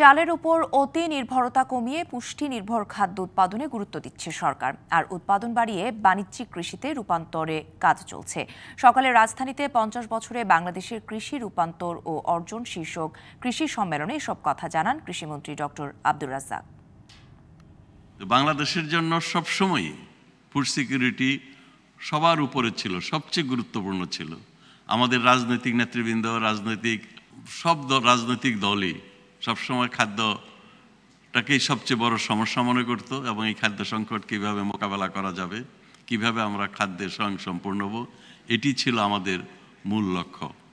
চালের উপর অতি নির্ভরতা কমিয়ে পুষ্টি নির্ভর খাদ্য উৎপাদনে গুরুত্ব দিচ্ছে সরকার আর উৎপাদন বাড়িয়ে বাণিজ্যিক কৃষিতে রূপান্তরে কাজ চলছে সকালে রাজধানীতে পঞ্চাশ বছরে বাংলাদেশের কৃষি রূপান্তর ও অর্জন শীর্ষক কৃষি সম্মেলনে সব কথা জানান কৃষিমন্ত্রী ডক্টর আব্দুর রাজাক বাংলাদেশের জন্য সময় ফুড সিকিউরিটি সবার উপরে ছিল সবচেয়ে গুরুত্বপূর্ণ ছিল আমাদের রাজনৈতিক নেতৃবৃন্দ রাজনৈতিক সব রাজনৈতিক দলই সবসময় খাদ্যটাকেই সবচেয়ে বড় সমস্যা মনে করতো এবং এই খাদ্য সংকট কীভাবে মোকাবেলা করা যাবে কিভাবে আমরা খাদ্যের স্বয়ং সম্পূর্ণ হব এটি ছিল আমাদের মূল লক্ষ্য